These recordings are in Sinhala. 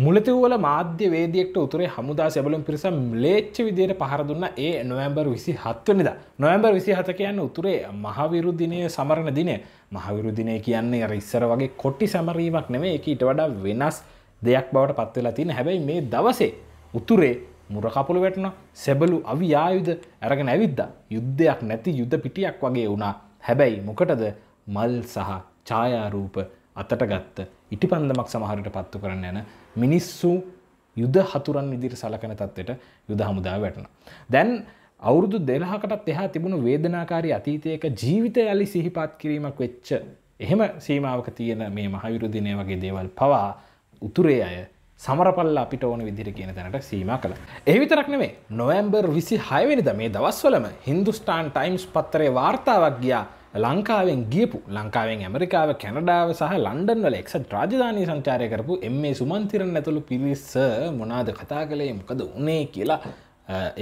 මුලතිවල මාධ්‍ය වේදියෙක්ට උතුරේ හමුදා සැබලුම් පිරිසම් ලේච්ච විදියට පහර දුන්න ඒ නොවැම්බර් විසි හත්වනිද. නොවැම්බර් විසි හත කියන්න උතුරේ මහවිරු දිනය සමරණ දිනය මහවිරු දිනය කියන්නේ රිස්සර වගේ කොට්ටි සැමරීමක් නෙවේ එක ඊට වඩා වෙනස් දෙයක් බවට පත්වෙලා තින හැබැයි මේ දවසේ උතුරේ මුරකපුළු වැටන සැබලු අවි ආයුධ ඇරගෙන ඇවිද්ද යුද්ධයක් නැති යුද්ධ පිටියක් වගේ වුණා හැබැයි මොකටද මල් සහ ඡායාරූප අතට ගත්ත ඉටි පන්දමක් සමහරට පත්තු කරන්න යන මිනිස්සු යුද හතුරන් විදිර සලකන තත්වට යුද හමුදා වැටන. දැන් අවුරුදු දෙලහකටත් එහා තිබුණු වේදනාකාරී අතීතයක ජීවිත යලි සිහිපත් කිරීමක් වෙච්ච එහෙම සීමාවක තියෙන මේ මහවිරුදිනය වගේ දේවල් පවා උතුරේ අය සමරපල්ල අපිට ඕන විදිර කියන තැනට සීම කළ. එවිතරක් නෙවේ නොවම්බර් විසි හයවෙනිද මේ දවස්වලම හින්දුස්ටාන් ටයිම්ස් පත්තරේ වාර්තාවක් ගියා ලංකාවෙන් ගියපු ලංකාවෙන් ඇමරිකාව කැනඩාව සහ ලන්ඩන් වල එක්සත් රාජධානය සංචාරය කරපු එම්ඒ සුමන්තිරන් ඇතුළු පිරිස්ස මොනාද කතා කළේ මොකද උනේ කියලා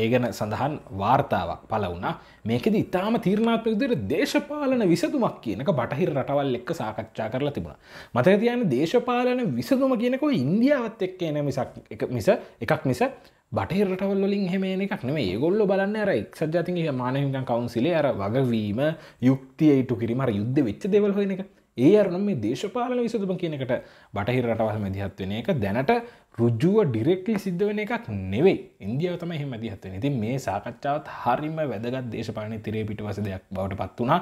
ඒගැන සඳහන් වාර්තාවක් පල වුණා මේකද ඉතාම තීරණාත්මකදර දේශපාලන විසතුමක් කියනක බටහිර රටවල් එක්ක සාකච්ඡා කරලා තිබුණ මතක තියන දේශපාලන විසතුම කියනකව ඉන්දියාවත් එක්ක එන මිසක් එක මිස එකක් මිස බටහිර රටවල් වලින් එහෙම එන එකක් නෙමෙයි. ඒගොල්ලෝ බලන්නේ අර එක්සත් ජාතීන්ගේ මානව හිමිකම් කවුන්සිලේ අර වගවීම, යුක්තිය ඊට කිරීම අර යුද්ධ වෙච්ච දේවල් හොයන එක. ඒ අර නම් මේ දේශපාලන විසඳුම කියන එකට බටහිර රටවල් මැදිහත් වෙන එක දැනට ඍජුව ඩිරෙක්ට්ලි සිද්ධ වෙන එකක් නෙවෙයි. ඉන්දියාව තමයි එහෙම මැදිහත් වෙන්නේ. ඉතින් මේ සාකච්ඡාවත් හරිම වැදගත් දේශපාලන තිරේ පිටවස දෙයක් බවට පත් වුණා.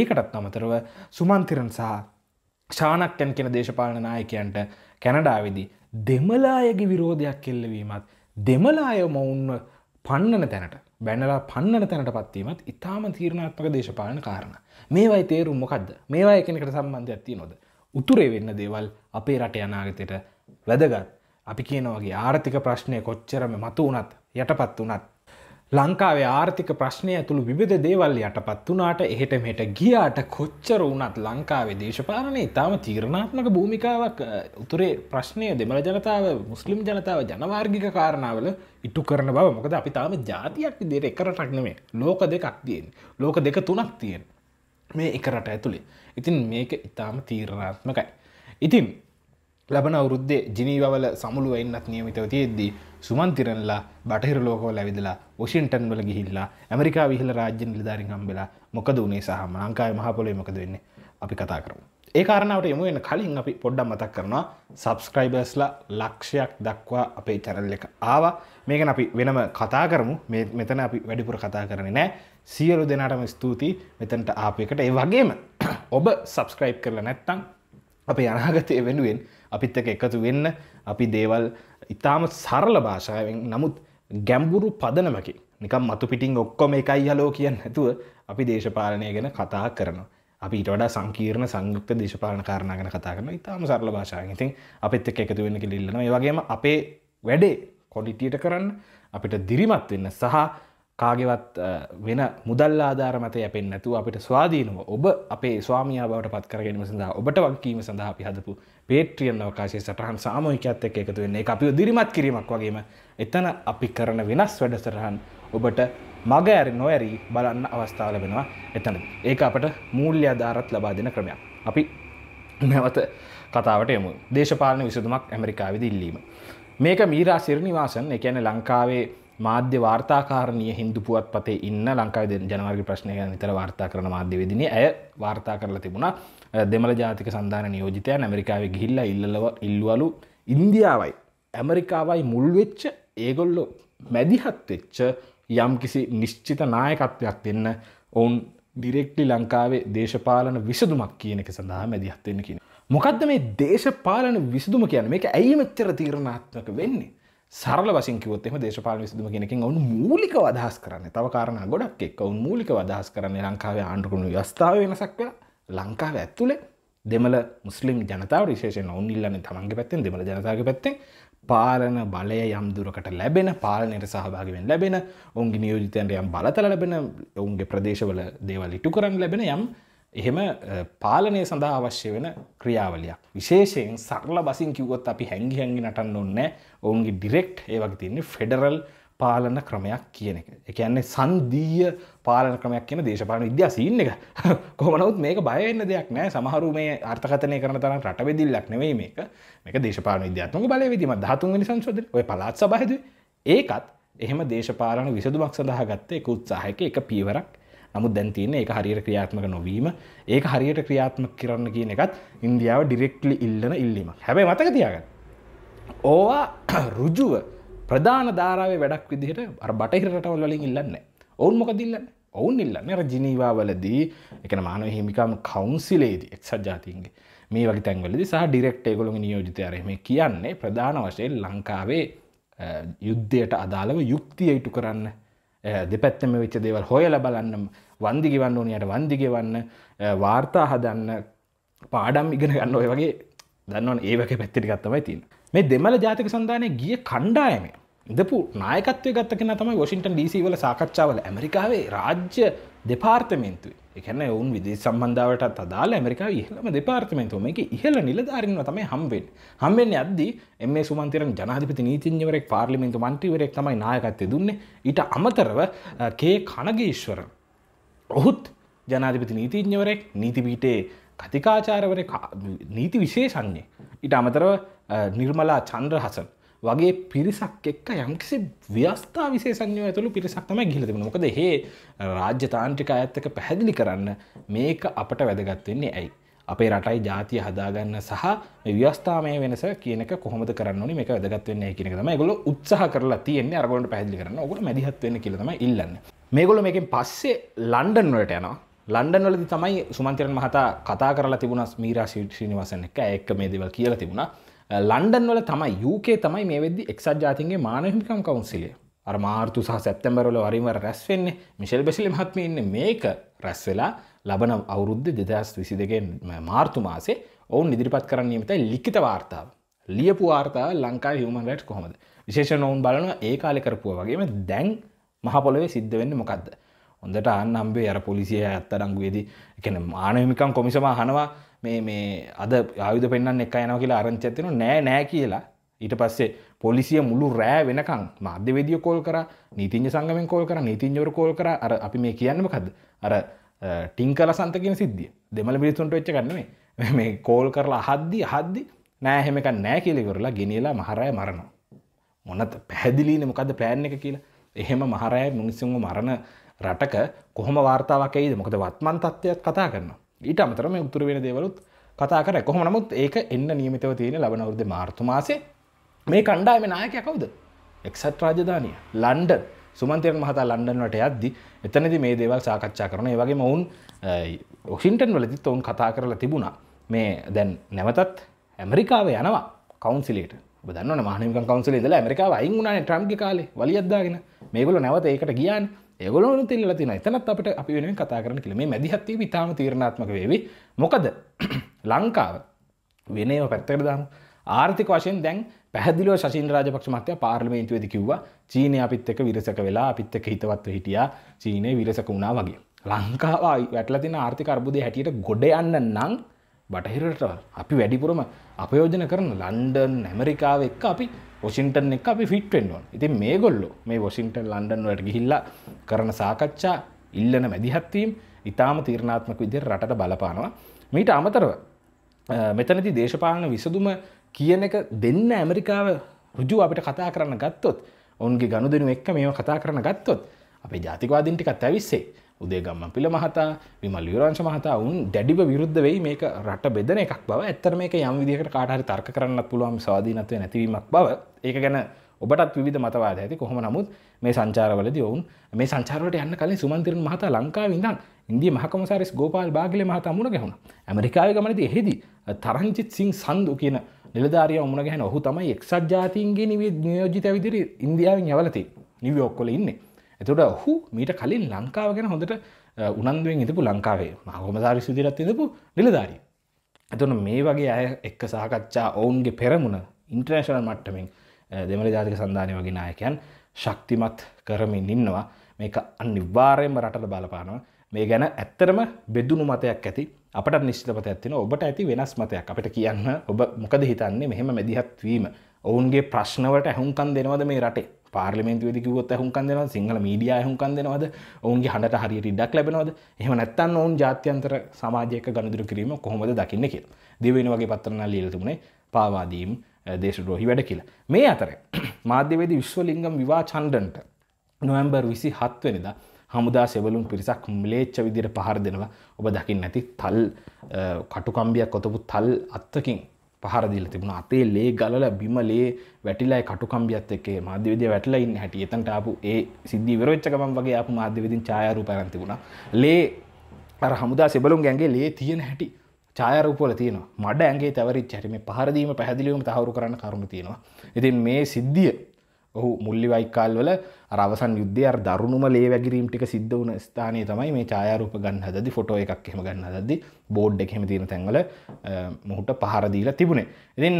ඒකටත් අමතරව සුමන්තිරන් සහ ශානක්යන් කියන දේශපාලන නායකයන්ට කැනඩාවේදී දෙමලායගේ විරෝධයක් කෙල්ලවීමත් දෙමලාය මොවුන්ව පන්නන තැනට බැනලා පන්නන තැනට පත්වීමත් ඉතාම තීරණාත්මක දේශපාලන කාරණ මේවයි තේරුම් මොකක්ද මේවා එකනකට සම්බන්ධයක් ති නොද උතුරේ වෙන්න දේවල් අපේ රට යනාගතයට වැදගත් අපි කියනවගේ ආර්ථික ප්‍රශ්නය කොච්චරම මතු වනත් යටපත් වනත් ලංකාවේ ආර්ථික ප්‍රශ්නය ඇතුළු විධ දේවල් යටපත් වනාට එහෙට මෙට ගියාට කොච්චර වුනත් ලංකාවේ දේශපාලනය ඉතාම තීරණාත්මක භූමිකාවක් උතුරේ ප්‍රශ්නය දෙමළ ජනතාව මුස්ලිම් ජනතාව ජනවාර්ගික කාරණාවල ඉටු කරන බව මොකද අපි තාම ජාතියක් දෙර එකරටක් නෙමේ ලෝක දෙකක් තියෙන් ලෝක දෙක තුනක් තියෙන් මේ එකරට ඇතුළේ ඉතින් මේක ඉතාම තීරණාත්මකයි. ඉතින් ලබන අවුරුද්දේ ජිනීවල සමුළුව එන්නත් නියමිතව තියෙද්දී සුමන්තිරන්ලා බටහිර ලෝකවල ඇවිදලා වොෂින්ටන් වල ගිහිල්ලා ඇමරිකා විහිල රාජ්‍ය නිලධාරීන් හම්බෙලා මොකද උනේ සහ ලංකාවේ මහ පොළොවේ මොකද වෙන්නේ අපි කතා කරමු. ඒ කාරණාවට යමු වෙන කලින් අපි පොඩ්ඩක් මතක් කරනවා සබස්ක්‍රයිබර්ස්ලා ලක්ෂයක් දක්වා අපේ චැනල් එක ආවා. මේකන අපි වෙනම කතා කරමු. මෙතන අපි වැඩිපුර කතා කරන්නේ නැහැ. සියලු දෙනාටම ස්තුතියි මෙතනට ආපු එකට. ඒ වගේම ඔබ සබස්ක්‍රයිබ් කරලා නැත්නම් අපේ අනාගතය වෙනුවෙන් අපිත් එක එකතු වෙන්න අපි දේවල් ඉතාම සරල භාෂාවෙන් නමුත් ගැම්බුරු පදනමකි නිකම් මතු පිටින් ඔක්කොම එකයි හලෝ කියන්න ඇතුව අපි දේශපාලනය ගැන කතා කරනවා. අපි ඉට වඩා සංකීර්ණ සංයුක්ත දේශපාලන කාරණා ගැන කතා කරන ඉතාම සරල භාෂාවෙන් ඉතින් අපිත් එක්ක එකතු වෙන්න කිලිල්ලනවා ඒ වගේම අපේ වැඩේ කොලිටියට කරන්න අපිට දිරිමත් වෙන්න සහ කාගෙවත් වෙන මුදල් ආධාර මත යැපෙන් නැතුව අපිට ස්වාධීනව ඔබ අපේ ස්වාමයා බවට පත් කරගෙනීම සඳහා ඔබට වගකීම සඳහා අපි හදපු පේට්‍රියන් අවකාශය සටහන් සාමෝහිකයක්ත් එක්ක එකතු වෙන්නේ අපි දිරිමත් කිරීමක් වගේම එතන අපි කරන වෙනස් වැඩසටහන් ඔබට මග ඇරි නොඇරී බලන්න අවස්ථාව ලැබෙනවා එතන ඒක අපට මූල්‍ය ආධාරත් ලබා දෙන ක්‍රමයක්. අපි නැවත කතාවට යමු. දේශපාලන විසඳුමක් ඇමරිකාවේදී ඉල්ලීම. මේක මීරා සිරනිවාසන් ඒ කියන්නේ ලංකාවේ මාධ්‍ය වාර්තාකාරණය හින්දු පුවත් පතේ ඉන්න ලංකායි ජනවර්ග ප්‍රශ්නය නිතර වාර්තා කරන මාධ්‍යවදින ඇය වාර්තා කරලා තිබුණා දෙමළ ජාතික සන්ධාන නියෝජිතයන් ඇමරිකාවේ ගිහිල්ල ඉල්ලව ඉල්ලුවලු ඉන්දියාවයි ඇමරිකාවයි මුල්වෙච්ච ඒගොල්ලො මැදිහත්වෙච්ච යම් කිසි නිශ්චිත නායකත්වයක් දෙන්න ඔවුන් ඩිරෙක්ටි ලංකාවේ දේශපාලන විසදුමක් කියන එක සඳහා මැදිහත්වෙන්න කියන. මොකක්ද මේ දේශපාලන විසදුම කියන එක ඇයි මෙච්චර තීරණාත්මක වෙන්නේ. සරල වසිකිවත් එම දේශපාල සිදුම කෙනෙකින් ඔවුන් මූලික අදහස් කරන්න තව කාරණ ගොඩක් එක් ඔවුන් මූලික අදහස් කරන්න ලංකාවේ ආණ්ඩුකුණු වස්ථාව වෙනසක් වෙලා ලංකාව ඇත්තුළේ දෙමළ මුස්ලිම් ජනතාව විශේෂෙන් ඔවුන් ඉල්ලන්න තමන්ගේ පැත්තෙන් දෙමළ ජනතාව පැත්තෙන් පාලන බලය යම් දුරකට ලැබෙන පාලනයට සහභාගවෙන් ලැබෙන ඔවුන්ගේ නියෝජිතයන්ට යම් බලත ලැබෙන ඔවුන්ගේ ප්‍රදේශවල දේවල් ඉටු කරන්න ලැබෙන යම් එහෙම පාලනය සඳහා අවශ්‍ය වෙන ක්‍රියාවලියක් විශේෂයෙන් සරල බසින් කිව්වොත් අපි හැංගි හැංගි නටන්න ඕනේ ඔවුන්ගේ ඩිරෙක්ට් ඒ වගේ තියෙන්නේ ෆෙඩරල් පාලන ක්‍රමයක් කියන එක. ඒ කියන්නේ සංදීය පාලන ක්‍රමයක් කියන දේශපාලන විද්‍යා සීන් එක. කොහොම නමුත් මේක බය වෙන්න දෙයක් නෑ. සමහරු මේ අර්ථකථනය කරන තරම් රට බෙදිල්ලක් නෙවෙයි මේක. මේක දේශපාලන විද්‍යාත්මක බලය විදිහම 13 වෙනි සංශෝධනය. ඔය පළාත් සභාවේදී ඒකත් එහෙම දේශපාලන විසඳුමක් සඳහා ගත්ත එක උත්සාහයක එක පියවරක්. නමුත් දැන් තියන්නේ එක හරියට ක්‍රියාත්මක නොවීම ඒක හරියට ක්‍රියාත්මක කරන්න කියන එකත් ඉන්දියාව ඩිරෙක්ටලි ඉල්ලන ඉල්ලීම හැබයි මතක තියාගන්න ඕවා රුජුව ප්‍රධාන ධාරාවේ වැඩක් විදිහට අර බටහිරටවල් වලින් ඉල්ලන්න ඔවුන් මොකද ඉල්ලන්න ඔවුන් ඉල්ලන්න අර ජිනීවාවලදී එකන මානව හිමිකාම කවුන්සිලේදී එක්සත් ජාතින්ගේ මේ වගේ තැන්වලදී සහ ඩිරෙක්ට් ඒගොල්ලෝ නියෝජිතය අර මේ කියන්නේ ප්‍රධාන වශයෙන් ලංකාවේ යුද්ධයට අදාළව යුක්තිය ඉටු කරන්න Eh, දෙපැත්තම වෙච්ච දේවල් හොයල බලන්න වන්දිගවන්න ඕනයට වන්දිගවන්න eh, වාර්තා හදන්න පාඩම් ඉගෙන ගන්න ඔය වගේ දන්නවන් ඒවක පැත්තිරිගත්තමයි තින් මේ දෙමල ජාතික සන්ධානය ගිය කණ්ඩායමේ ඉදපු නායකත්වය ගත්ත කෙන තමයි වොෂින්ටන් ඩීසි වල සාකච්ඡාවල ඇමරිකාවේ රාජ්‍ය දෙපාර්තමේන්තුවේ එකන ඔවුන් විදි සම්බන්ධාවටත් අදාල ඇමරිකා ඉහළම දෙපාර්තමේන්තුව මේ ඉහළ නිලධාරන්න තමයි හම්බෙන් හම්බෙන් අද්දි එම සුමන්තරන් ජනාධිපති නීතිංජවරෙක් පාර්ලිමෙන්තු මන්ත්‍රීවරෙක් තමයි නායකත්වය දුන්නේ ඊට අමතරව කේ කනගේශ්වර ඔහුත් ජනාධිපති නීතිඥවරෙක් නීතිපීටේ කතිකාචාරවර නීති විශේෂන්නේ ඉට අමතරව නිර්මලා චන්ද්‍රහසන් වගේ පිරිසක් එක්ක යම්කිසි ව්‍යස්ථා විශේෂඥය ඇතුළු පිරිසක් තමයි ගිහිල්ලා තිබුණේ. මොකද මේ රාජ්‍ය තාන්ත්‍රික අයත් එක්ක පැහැදිලි කරන්න මේක අපට වැදගත් වෙන්නේ ඇයි? අපේ රටයි ජාතිය හදාගන්න සහ මේ ව්‍යවස්ථාමය වෙනස කියන එක කොහොමද කරන්න ඕනේ මේක වැදගත් වෙන්නේ කියන එක තමයි ඒගොල්ලෝ උත්සාහ කරලා තියෙන්නේ අරගොල්ලන්ට පැහැදිලි කරන්න. ඕගොල්ලෝ මැදිහත් වෙන්න කියලා තමයි ඉල්ලන්නේ. මේගොල්ලෝ මේකෙන් පස්සේ ලන්ඩන් වලට යනවා. ලන්ඩන් වලදී තමයි සුමන්තිරන් මහතා කතා කරලා තිබුණා මීරා ශ්‍රීනිවාසන් එක්ක එක්ක මේ දේවල් කියලා තිබුණා. ලන්ඩන් වල තමයි යුක තමයි මේ වෙදදි එක්සත් ජාතින්ගේ මානහිමිකම් කවන්සිලිය අර මාර්තු සහ සැප්තැම්බරල වරින්වර රැස්වෙන්නේ මිශෙල් බෙසිලි මහත්මඉන්න මේක රැස් වෙලා ලබන අවුරුද්ධ දෙදස් විසි දෙකෙන් මාර්තු මාසේ ඔවුන් ඉදිරිපත් කරන්න නියමතයි ලික්කිත වාර්තාව ලියපු වාර්තාව ලංකා හුමන් රට් කොහොමද විශේෂණ ඔවුන් බලන ඒ කාලෙ කරපුුව වගේම දැන් මහපොලොවේ සිද්ධ වෙන්න මොකක්ද හොඳට අන්නම්බේ අර පොලිසිය ඇත්තඩංගුවේදී එකන මානහිමිකම් කොමිසම හනවා මේ මේ අද ආයුධ පෙන්න්න එක යන කියලා අරංචත්තින නෑ නෑ කියලා ඊට පස්සේ පොලිසිය මුළු රෑ වෙනකං මාධ්‍යවේදිය කෝල් කර නීතිංජ සංගමෙන් කෝල් කර නීතිංජවර කෝල් කර අර අපි මේ කියන්නම කද අර ටිංකල සන්තකින සිද්ධිය දෙමල පිරිසුන්ට වෙච්ච කරන්නේ මේ කෝල් කරලා හද්දි හද්දි නෑහෙමක නෑ කියලිවරලා ගෙනලා මහරය මරණ මොනත් පැදිලීන මොකද පෑන් එක කියලා එහෙම මහරය මිනිස්සුන්ව මරණ රටක කොහොම වාර්තාවකයිද මොකද වත්මන් තත්ත්වයක් කතා කරනවා ඊට අමතර මේ උතුර වෙන දේවලුත් කතා කර කොහොම නමුත් ඒක එන්න නියමිතව තියෙන ලබන වෘද මාර්තුමාසේ මේ කණ්ඩායම නායකය කවුද එක්සත් රාජධානය ලන්ඩන් සුමන්තයන් මහතා ලන්ඩන්වට යද්දි එතනදි මේ දේවල් සාකච්ඡා කරන ඒ වගේ ඔවුන් ඔක්ෂින්ටන් වලදිත් ඔවුන් කතා කරලා තිබුණා මේ දැන් නැවතත් ඇමරිකාව යනවා කවන්සිලේට බදන්න මානක කවන්සිලේ දලා ඇමරිකාව අයින් වුණන ට්‍රම්ගි කාලේ වලියද්දාගෙන මේගොල නැවත ඒකට ගියාන්නේ ඒගොලු තිල්ල තින එතනත් අපට අපි වෙනුවෙන් කතා කරන කිල මේ මැදිහත්වී ඉතාම තීරණාත්මක වේවි මොකද ලංකාව වෙනේ පැත්තරදාම ආර්ථික වශයෙන් දැන් පැහදිල ශීන් රාජපක්ෂ මතය පාර්ලිමේන්තුවේද කිව්වා චීනය අපිත් එක විරසක වෙලා අපිත් එක හිතවත්ව හිටියා චීනය විරසක වුණා වගේ. ලංකාවයි වැටලතින ආර්ථික අර්බුදය හැටියට ගොඩ යන්න නං බටහිරටවල් අපි වැඩිපුරම අපයෝජන කරන ලන්ඩන් ඇමරිකාව එක්ක අපි වොසිින්ටන් එක අපි ෆිට්ෙන්වන් ඉතින් මේ ගොල්ලො මේ වොසිින්ටන් ලන්ඩන්වට ගිහිල්ලා කරන සාකච්ඡා ඉල්ලන මැදිහත්වීම් ඉතාම තීරණාත්මක විදිර රට බලපානවා මීට අමතරව මෙතනති දේශපාලන විසඳුම කියන එක දෙන්න ඇමරිකාව රුජු අපිට කතා කරන්න ගත්තොත් ඔන්ගේ ගණු දෙනු එක්ක මේම කතා කරන ගත්තොත් අපේ ජාතිකවාදින්ටිකත් ඇවිස්සේ උදේගම්ම පිළ මහතා විමල් විරංශ මහතා උන් දැඩිව විරුද්ධ වෙයි මේක රට බෙදන එකක් බව ඇත්තර මේක යම් විදිහකට කාටහරි තර්ක කරන්නත් පුළුවන් ස්වාධීනත්වය නැතිවීමක් බව ඒක ගැන ඔබටත් විධ මතවාද ඇති කොහොම නමුත් මේ සංචාරවලද ඔවුන් මේ සංචාරවට යන්න කලින් සුමන්තිරන් මහතා ලංකාව ඉඳන් ඉන්දිය මහකමසාරිස් ගෝපාල් බාගල මහතා මුණ ගැහුණ ඇමරිකාව ගමනති එහෙදි තරංචිත් සිං සන්දු කියන නිලධාරිය උමුණ ගැන ඔහු තමයි එක්සත් ජාතින්ගේ නිවේ නියෝජිත විදිරි ඉන්දියාවෙන් යවලති නිවියෝක්කොල ඉන්නේ එතට ඔහු මීට කලින් ලංකාව ගැන හොඳට උනන්දුවෙන් ඉතිපු ලංකාවේ මහොමදාරි සිදිරත් ඉදපු නිලධාරී. ඇතුන මේ වගේ අය එක්ක සහකච්ඡා ඔවුන්ගේ පෙරමුණ ඉන්ට්‍රේශනල් මට්ටමින් දෙමළ ජාතික සන්ධානය වගේ නායකයන් ශක්තිමත් කරමින් ඉන්නවා මේක අනිවාර්යෙන්ම රටට බලපානවා මේ ගැන ඇත්තරම බෙදුණු මතයක් ඇති අපට නිශ්ිතපත ඇතින ඔබට ඇති වෙනස් මතයක් අපට කියන්න ඔබ මොකද හිතන්නේ මෙහෙම මැදිහත්වීම ඔවුන්ගේ ප්‍රශ්නවට ඇහුන්කන් දෙනවද මේ රටේ පාර්ලිමෙන්තුවද කිවොත් හුකන් දෙනවා සිංහල මීඩිය හුකන් දෙනවද ඔවුන්ගේ හඬට හරි ඉඩක් ලැබෙනවද එහම නැත්තන් ඔවුන් ජාත්‍යන්තර සමාජයක ගණදුර කිරීම කොහොමද දකින්න කිය දෙවෙන වගේ පත්තරන ලීලතුුණේ පාවාදීම් දේශද්‍රෝහි වැඩ කියලා මේ අතර මාධ්‍යවේද විශ්වලිංගම් විවා චන්ඩන්ට නොවම්බර් විසි හත්වනිදා හමුදා සෙවලුම් පිරිසක් මිලේච්ච විදිර පහර දෙනවා ඔබ දකිින් නැති තල් කටුකම්බියක් කොතපු තල් අත්තකින් පහරදිල තිබුණ අතේ ලේ ගලල බිමලේ වැටිලායි කටුකම්බියත් එකේ මාධ්‍යවිදය වැටලයින් හැට එතන්ටාපු ඒ සිද්ධි විරෝච්චකම් වගේ අප මාධ්‍යවිදින් චායරු පැරතිබුණ ලේ අර හමුදා සෙබලුම් ගැන්ගේ ලේ තියෙන හැටි චායරූපල තියෙන මඩ ඇගේ තැවරි චැරිම පහරදීම පැදිලිවීම තහවරු කරන්න කරුණු තියෙනවා. ඉතින් මේ සිද්ධිය ඔහු මුල්ලි වයිකාල් වල රවසන් යුද්ධය දරුණුම ලේ වැගිරීම් ටික සිද්ධ වන ස්ථානය තමයි මේ චායරූප ගන්න හදදි ෆොටෝ එකක් එහෙම ගන්න හදදි බෝඩ් එකහෙම තියෙන තැන්වල මොහුට පහරදීලා තිබුණේ එතින්න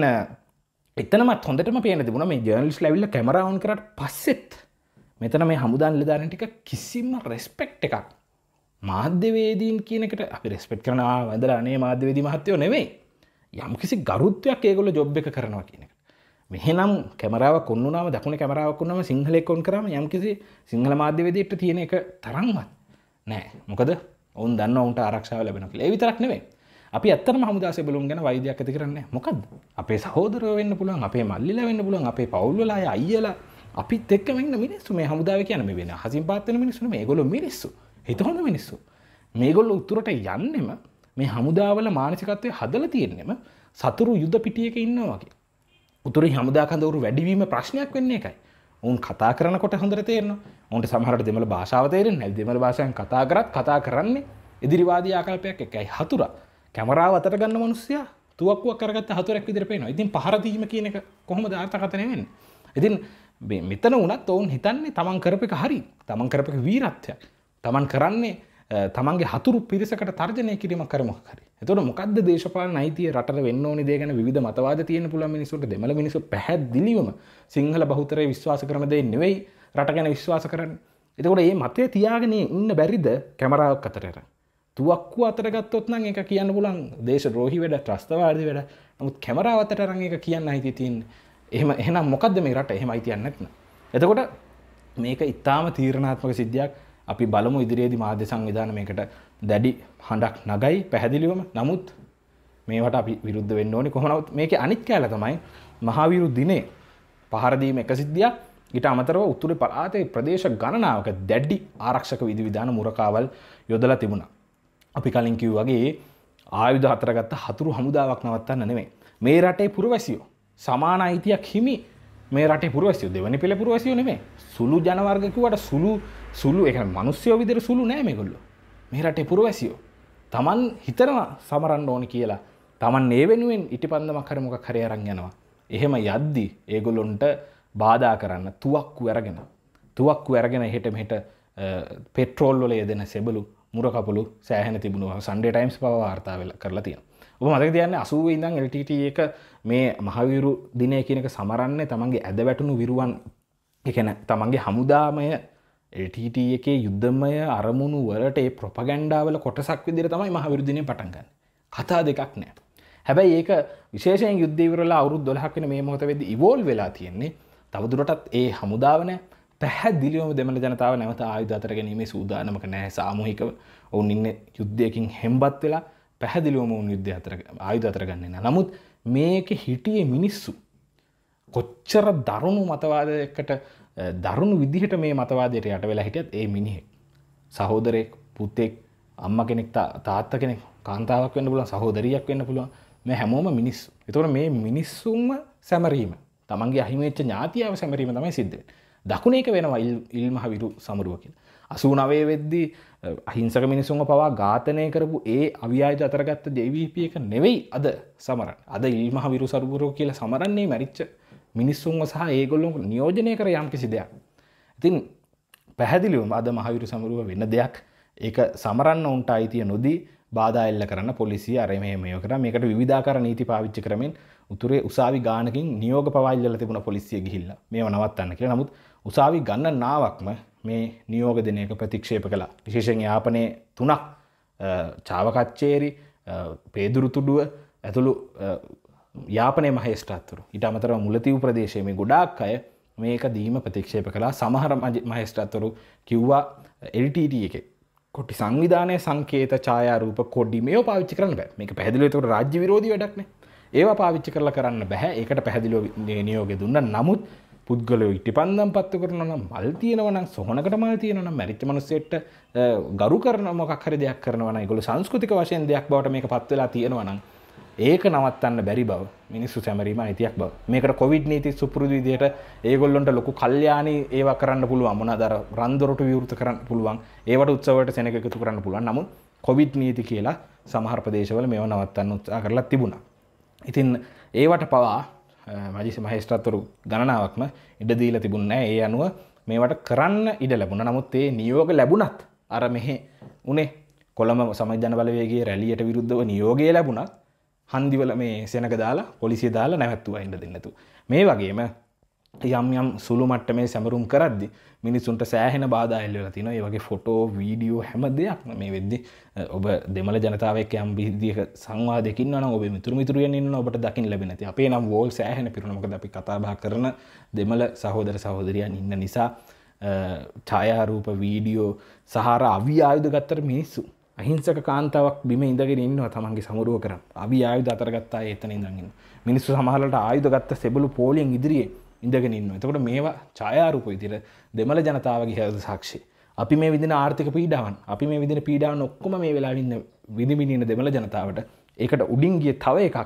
එතනමත් හොඳටම පේන තිබුණ මේ ජර්නලිස් ලැවිල්ල කැමරවන් කරට පස්සෙත් මෙතන මේ හමුදාන් ලධාන ටික කිසිම රෙස්පෙක්් එකක් මාධ්‍යවේදීන් කියනකට අපි රෙස්පෙට් කරනවා වැදලා අනේ මාධ්‍යවේදී මහත්තයෝ නෙවෙයි යම් කිසි ගරුත්වයක් ඒගොල ජොබ් එක කරනවා කියනක මෙහෙනම් කැමරාවක් ඔන්නුනාම දකුණ කැමරාවක් වන්නම සිංහලෙකොන් කරම යම්කිසි සිංහල මාධ්‍යවේදයට තියෙන එක තරන්වත් නෑ මොකද ඔන් දන්න ඔන්ට ආරක්ෂාව ලැබෙන කියලා විතරක් නෙවේ අපි ඇත්තම හමුදාස බලුම් ගැන වෛදයක් ඇති කරන්නේ මොකද අපේ සහෝදරව වෙන්න පුළුවන් අපේ මල්ලිලා වෙන්න පුළුවන් අපේ පවුල්වලා අයියලා අපිත් එක්ක මෙන්න මිනිස්සු මේ හමුදාව කියන මේ වෙන හසින් පාත්තන මිනිස්සු මේගොල්ලෝ මිනිස්සු හිත හොඳ මිනිස්සු මේගොල්ලෝ උතුරට යන්නෙම මේ හමුදාවල මානසිකත්වය හදලා තියෙන්නෙම සතුරු යුද පිටියක ඉන්නවා වගේ උතුර හමුදා කඳවරු වැඩිවීම ප්‍රශ්නයක් වෙන්නේ එකයි ඔවුන් කතා කරනකොට හොඳර තේරන ඔන්ට සමහට දෙමළ භාෂාවතේර නැල් දෙමළ භාෂයන් කතා කරත් කතා කරන්නේ ඉදිරිවාදී ආකල්පයක් එකයි හතුර කැමරාව අතර ගන්න මනුස්සයා තුවක්ුව කරගත් හතුරක් විදිරපේෙන ඉතින් පහරදීම කියන එක කොහොම ධර්ථකතනයෙන් ඉතින් මෙතන වනත් ඔවුන් හිතන්නේ තමන් කරපික හරි තමන් කරපික වීරත්වයක් තමන් කරන්නේ තමන්ගේ හතුරු පිරිසකට තර්ජනය කිරීම කරමක් හරි එතොට මොකද දේශපාල නයිතිය රට වෙන්න ඕනි දේගන විධ මතවාද තියෙන පුළ මිනිසුට දෙමළ මිනිසු පැහැදිලිවම සිංහල බහුතරය විශ්වාස කරමදේ නෙවෙයි රට ගැන විශ්වාස කරන්න එතකොට ඒ මතය තියාගෙන ඉන්න බැරිද කැමරාවක් අතරට තුවක්කු අතරගත්තොත් නම් එක කියන්න පුලන් දේශ රෝහි වැඩ ත්‍රස්තවාර්දි වැඩ නමුත් කැමරාවතට රඟ එක කියන්න අයිති තින් එහම එහෙනම් මොකක්ද මේ රට එහෙම අයිතියන්න එතකොට මේක ඉතාම තීරණාත්මක සිද්ධියක් අපි බලමු ඉදිරියේදි මාධ්‍ය සංවිධාන මේකට දැඩි හඬක් නගයි පැහැදිලිවම නමුත් මේවට අපි විරුද්ධ වෙන්න ඕනේ කොහොමවත් මේකේ අනිත් කෑල්ල තමයි මහාවිරු දිනේ පහර දීම එක සිද්ධියක් ඊට අමතරව උතුරු පළාතේ ප්‍රදේශ ගණනාවක දැඩි ආරක්ෂක විධිවිධාන මුරකාවල් යොදලා තිබුණා. අපි කලින් කිව්වා වගේ ආයුධ හතරගත්ත හතුරු හමුදාවක් නවත්තන්න නෙමෙයි. මේ රටේ පුරවැසියෝ සමාන අයිතියක් හිමි මේ රටේ පුරවැසියෝ දෙවනි පෙළ පුරවැසියෝ නෙමෙයි. සුළු ජනවර්ග කිව්වට සුළු සුළු එක මනුස්්‍යයෝ විදිර සුළු නෑ මේකොල්ලු මෙහරට පුරවැසියෝ තමන් හිතනවා සමරන්න ඕන කියලා තමන් ඒ වෙනුවෙන් ඉටි පන්දමක් කරමක කරයරං යනවා එහෙම යද්දි ඒගොල්ලොන්ට බාධා කරන්න තුවක්කු ඇරගෙන තුවක්කු ඇරගෙන හෙට මෙට පෙට්‍රෝල්ලොල යදෙන සෙබලු මුරකපුළු සෑහන තිබුණු සන්ඩේ ටයිම්ස් පව වාර්තා කරලා තියෙන මදක තියන්න අසුව ඉඳං එල්ටට එක මේ මහවිරු දිනය කියනක සමරන්නේ තමන්ගේ ඇද වැටුණු විරුවන් එකන තමන්ගේ හමුදාමය එටට එක යුද්ධමය අරමුණු වලට ප්‍රොපගන්්ඩාවල කොටසක් විදිර තමයි මහවිරුද්ධනය පටන්ගන්න කතා දෙකක් නෑ. හැබැයි ඒක විශේෂෙන් යුද්ධවරලා අවුරු දොලහක්වෙන මේ මොතවෙද ඉවෝල් වෙලා තියෙන්නේ තවදුරටත් ඒ හමුදාවන පැහැදිලියෝම දෙමළ ජනතාව නැවත ආයුධතර ගැනීමේ සූදානමක නෑ සාමූහිකව ඔවුන් ඉන්න යුද්ධයකින් හෙම්බත් වෙලා පැහැදිලිවම උන් යුද්ධ අතර ආයුධ අතරගන්නේ නමුත් මේක හිටියේ මිනිස්සු කොච්චර දරුණු මතවාදයකට දරුණු විදිහට මේ මතවාදයට යට වෙලා හිටියත් ඒ මිනිහෙක් සහෝදරයෙක් පුතෙක් අම්ම කෙනෙක් තාත්ත කෙනෙක් කාන්තාවක් වන්න පුලන් සහෝදරියක් වෙන්න පුළුවන් මේ හැමෝම මිනිස් එතුවට මේ මිනිස්සුම්ම සැමරීම තමන්ගේ අහිමච්ච ඥාතියාව සැමරීම තමයි සිද්ධ දකුණේක වෙනවා ඉල්මහ විරු සමුරුවකින්. අසූනවේ වෙද්දී අහිංසක මිනිසුන්ව පවා ඝාතනය කරපු ඒ අවියාජ අතරගත්ත ජවීපියක නෙවෙයි අද සමරන් අද ඉල්මහ විරු සරුපුරෝ කියලා සමරන්නේ මැරිච්ච මිනිස්සුන්ව සහ ඒගොල්ලොන් නියෝජනය කර යම් කිසි දෙයක් ඉතින් පැහැදිලිවම අද මහයුරු සමරුව වෙන දෙයක් ඒක සමරන්න ඔවන්ට අයිතිය නොදී බාධල්ල කරන්න පොලිසිය අරම මේ කර මේකට විධාකර නීති පාවිච්චි කරමින් උතුරේ උසාවි ගානකින් නියෝග පවල්ල තිබුණ පොලිසිය ගිහිල්ල මේ නවත්තන්න කිය නමුත් උසාවි ගන්න නාවක්ම මේ නියෝග දෙනයක ප්‍රතික්ෂේප කලා විශේෂෙන් යාපනය තුනක් චාවකච්චේරි පේදුරුතුඩුව ඇතුළු යාපනය මහේෂ්ටාත්තුරු ඉට අමතරව මුලතිව් ප්‍රදේශයම ගොඩාක් අය මේක දීම ප්‍රතික්ෂේප කලා සමහර මහේෂ්ටාත්තුරු කිව්වා එල්ටට එක කොටි සංවිධානය සංකේත චායාරූප කොඩි මේ පාවිච්චි කරන්න බෑ මේ පැදිලිතුට රාජ්‍ය විරෝධී වැඩක්න ඒවා පාවිච්චි කරලා කරන්න බැහැ එකට පැහැදිලෝ නියෝග දුන්න නමුත් පුද්ගලය ඉටි පන්දම් පත්තු කරනන මල් තියෙනවන සොහනකට මල් තියෙනන මැරිච මනුසෙට් ගරු කරන මොකක්හර දෙයක් කරනවන ගොල සංස්කෘතික වශයෙන් දෙයක් බවට මේ පත්වෙලා තියෙනවනම් ඒක නවත්තන්න බැරි බව මිනිස්සු සැමරීම අයිතියක් බව මේකට කොවිඩ් නීති සුපුරුදු විදියට ඒගොල්ලොන්ට ලොකු කල්යාණී ඒවා කරන්න පුළුවන් මොනවාදර රන්දොරට විවෘත කරන්න පුළුවන් ඒවට උත්සවයට සෙනඟ එකතු කරන්න පුළුවන් නමුත් කොවිඩ් නීති කියලා සමහර ප්‍රදේශවල මේව නවත්තන්න උත්සාහ කරලා තිබුණා ඉතින් ඒවට පවා මජිසි මහේෂ්ටත්තුරු ගණනාවක්ම ඉඩදීල තිබුන්න ඒ අනුව මේවට කරන්න ඉඩ ලැබුණ නමුත් ඒ නියෝග ලැබුණත් අර මෙහෙ උනේ කොළම සමජන බලවේගේ රැලියට විරුද්ධව නියෝගය ලැබුණත් හන්දිවල මේ සෙනක දාලා පොලිසිය දාලා නැවැත්තුව එන්න දෙන්නතු. මේ වගේම යම් යම් සුළු මට්ට මේ සැමරුම් කරද්දි මිනිසුන්ට සෑහෙන බාධාල්ලවෙල තින ඒවගේ ෆොටෝ වීඩියෝ හැම දෙයක් මේ වෙද්දි ඔබ දෙමල ජනතාවක් යම් බිහිදික සංවාදකින්න ඔබ මිතුර මිතුරියෙන් ඉන්න ඔබට දකිින් ලැබෙනති අපේ නම් වෝල් සෑහන පිරුණමක අපි කතාබා කරන දෙමල සහෝදර සහෝදරයන් ඉන්න නිසා ඡායාරූප වීඩියෝ සහර අවි ආයුධ ගත්තර මිනිස්සු අහිංසක කාන්තාවක් බිම ඉඳගෙන ඉන්නවා තමන්ගේ සමුරුව කරම් අභි ආයුධ අතරගත්තා එතන ඉඳගෙන මිනිස්සු සමහරලට ආයුධ ගත්ත සෙබළු පෝලියෙන් ඉදිරියේ ඉඳගෙන ඉන්නවා එතකොට මේවා ඡායාරූප විදිහට දෙමළ ජනතාවගේ හද සාක්ෂි අපි මේ විදින ආර්ථික පීඩාවන් අපි මේ විදින පීඩාවන් ඔක්කොම මේ වෙලාවේ ඉන්න විඳින්න දෙමළ ජනතාවට ඒකට උඩින් ගිය තව එකක්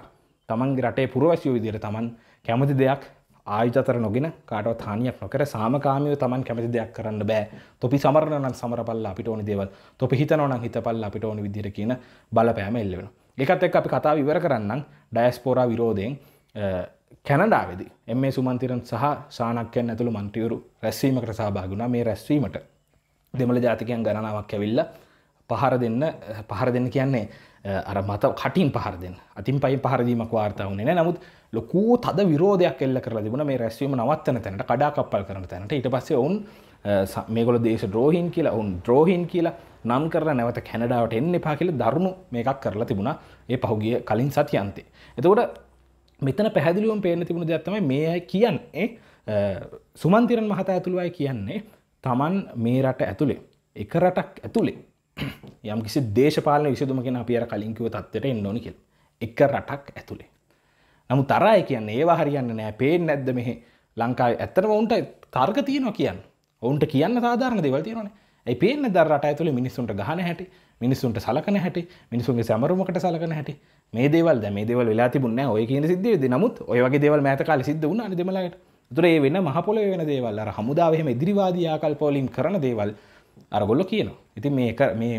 තමන්ගේ රටේ පුරවැසියෝ විදිහට තමන් කැමති දෙයක් ආයතර නොගෙන කාටවත් හානියක් නොකර සාමකාමීව Taman කැමති දෙයක් කරන්න බෑ. තොපි සමරනවා නම් සමරපල්ලා අපිට ඕනි දේවල්. තොපි හිතනවා නම් හිතපල්ලා අපිට ඕනි විදිහට කියන බලපෑම එල්ල වෙනවා. ඒකත් එක්ක අපි කතාව ඉවර කරන්නම් ඩයස්පෝරා විරෝධයෙන් කැනඩාවෙදි එම සුමන්තිරන් සහ සානක්‍යයන් ඇතුළු මන්ත්‍රියවරු රැස්වීමකට සහභාගුණ මේ රැස්වීමට දෙමළ ජාතිකයන් ගණනාවක් ඇවිල්ලා පහර දෙන්න පහර දෙන්න කියන්නේ අර මත කටින් පහර දෙන්න අතින් පයි පහරදීමක් වාර්තාාවනේ නෑ නමුත් ලොකූ තද විරෝධයක් එල්ල කරලා තිබුණ මේ රැස්වීම නවත්තන තැනට කඩාකප්පල් කරන තැනට ඉට පස්සේ ඔවුන් මේගොල දේශ ද්‍රෝහින් කියලා ඔවුන් ද්‍රෝහින් කියලා නම් කරලා නැවත කැනඩාවට එන්න එපා කියල දරුණු මේකක් කරලා තිබුණා ඒ පහුගිය කලින් සතියන්තේ. එතකොට මෙතන පැහැදිලිවම් පේන තිබුණ දෙයක්ත්තම මේ අය කියන්නේ සුමන්තිරන් මහතා ඇතුළුවයි කියන්නේ තමන් මේ රට ඇතුළේ එක රටක් ඇතුළේ යම් කිසි දේශපාලන විසිදුම කියෙන අපියර කලින්කිව තත්වට එන්න ඕනි කියල එක රටක් ඇතුළේ. නමු තරය කියන්න ඒවා හරියන්න නෑ පේෙන් නැද්ද මෙහ ලංකාව ඇත්තනම ඔවන්ට තර්ග තියනො කියන්න ඔවන්ට කියන්න සාධාරන දෙවල් තියනන ඇයි පේන දරට ඇතුළ මිනිසුන්ට ගහන හැට මිනිසුන්ට සලකන හැට මිනිසුන්ගේ සැමරුමකට සලකන හැට මේ දේවල් මේ දෙවල් වෙලා තිබුණ ඔය කියන සිද්ධිය නමුත් ඔයගේ දේවල් මෑතකාල සිද්ධ වුණ දෙමලට තුරේ වෙන මහපොල වෙන දේවල් අර හමුදාවහෙම ඉදිරිවාදී ආකල්පෝලින් කරන දේවල් අරගොල්ල කියනවා. ඉතින් මේක මේ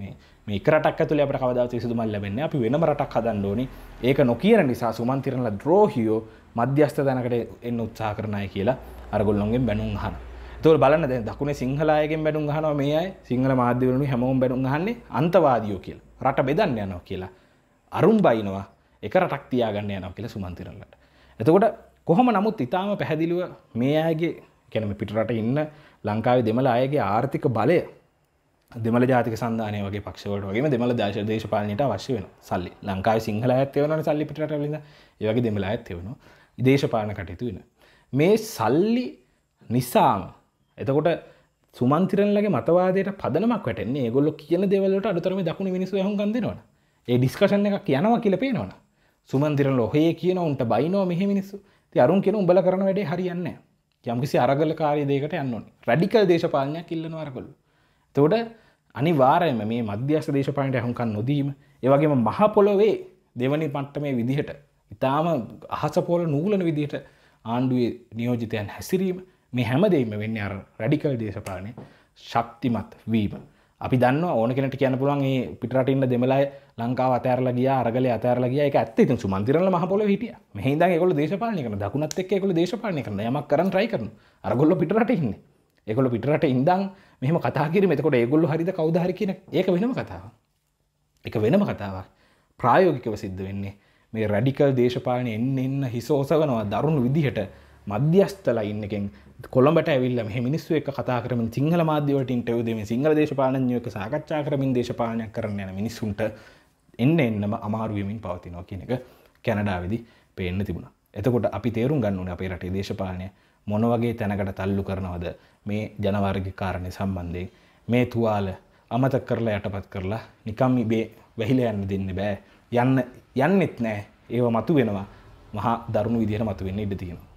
මේ කරටක් ඇතුල අපට කවදාව සිදුමල් ලැබෙන්නේ අපි වෙනම රටක් හදන්න ඕනි ඒක නොකියන නිසා සුමන්තිරණලා ද්‍රෝහියෝ මධ්‍යස්ථ දැනකට එන්න උත්සා කරනය කියලා අරගොල්ලොන්ගෙන් බැනුම් හන තුොල් බලන්න දැ දකුණ සිංහලායගෙන් බැනුම් හන මේ අයි සිංහල මාධ්‍යවලු හැමෝම් බැනුම් හන්නේ අන්තවාදියෝ කියල් රට බෙදන්න යනෝ කියලා අරුම් බයිනවා එක රටක් තියාගන්න යනෝ කියලා සුමන්තිරණලට එතකොට කොහොම නමුත් ඉතාම පැහැදිලුව මේ අයගේ කැනම පිටරට ඉන්න ලංකාවේ දෙමල අයගේ ආර්ථික බලය දෙමල ජාතික සන්ධානය වගේ පක්ෂවට වගේ දෙමල දේශ දේශපාලනයට අවශ්‍ය වෙන සල්ලි ලංකාව සිංහල ඇත්තවන සල්ලි පිට ලඳ ඒවගේ දෙමලා ඇත්තවන දේශපාලන කටයුතු වෙන. මේ සල්ලි නිසාම එතකොට සුමන්තිරලගේ මතවාදයට පදනමක් වැටන්නේ ඒගොල්ල කියන දෙවලට අඩුතරම දකුණ මිනිසු හු ගන්දනවා ඒ ඩිස්කශන එක කියනවා කියල පේනවන සුමන්තිරල ඔහේ කියන උන්ට බයිනෝ මෙහ මිනිස්සු ති අරුන් කියෙන උඹල කරන වැඩේ හරියන්න යම්කිසි අරගල කාරය දෙකට යන්න රඩිකල් දේශපාලනයක් ඉල්ලනවාරගොල්ලු තවට අනිවාරයම මේ මධ්‍යස්ථ දේශපාලට ඇහුම්කන් නොදීම ඒවගේම මහපොලොවේ දෙවනි පට්ට මේ විදිහට ඉතාම අහසපෝල නූලන විදිහට ආණ්ඩුවේ නියෝජිතයන් හැසිරීම මේ හැමදේම වෙන්න අර රැඩිකල් දේශපාලනය ශක්තිමත් වීම. අපි දන්න ඕන කෙනට කියන පුළන් ඒ පිටරටඉන්න දෙමලයි ලංකාව අතෑරල ගිය අරගල අතෑරල ගිය එක ඇත්ත ඉතින් සුමන්තිරල මහපොල හිටිය මෙහිද එකොල දේශපාලනය කන දකුණත් එක් එකකොල දේශපාලනය කරන යමක් කරන ට්‍රයි කරන අරගොල්ල පිටරට ඉන්නේ එකොල පිටරට ඉඳං මෙහම කතාකිරීම එතකොට ඒගොල්ලු හරිද කවදාහරි කියන ඒක වෙනම කතාව. එක වෙනම කතාවක් ප්‍රායෝගිකව සිද්ධ වෙන්නේ මේ රැඩිකල් දේශපාලන එන්න එන්න හිසෝසවනවා දරුණු විදිහට මධ්‍යස්ථල ඉන්නකෙන් කොළඹට ඇවිල්ල මිනිස්සු එක කතා කරමින් සිංහල මාධ්‍යවටින් ටවදම සිංහල දේශපාලනයක සාකච්ඡා කරමින් දේශපාලනයක් කරන යන මිනිස්සුන්ට එන්න එන්නම අමාරුවමින් පවතිනෝ කියන එක කැනඩාවිදි පේන්න තිබුණ එතකොට අපි තේරුම් ගන්නුන අපේ රටේ දේශපාලනය මොන වගේ තැනකට තල්ලු කරනවද මේ ජනවර්ග කාරණය සම්බන්ධයෙන් මේ තුවාල අමතක් කරලා යටපත් කරලා නිකම් ඉබේ වැහිල යන්න දෙන්න බෑ යන්න යන්නෙත් නෑ ඒව මතු වෙනවා මහා දරුණු විදිහට මතු වෙන්න ඉඩ තියෙනවා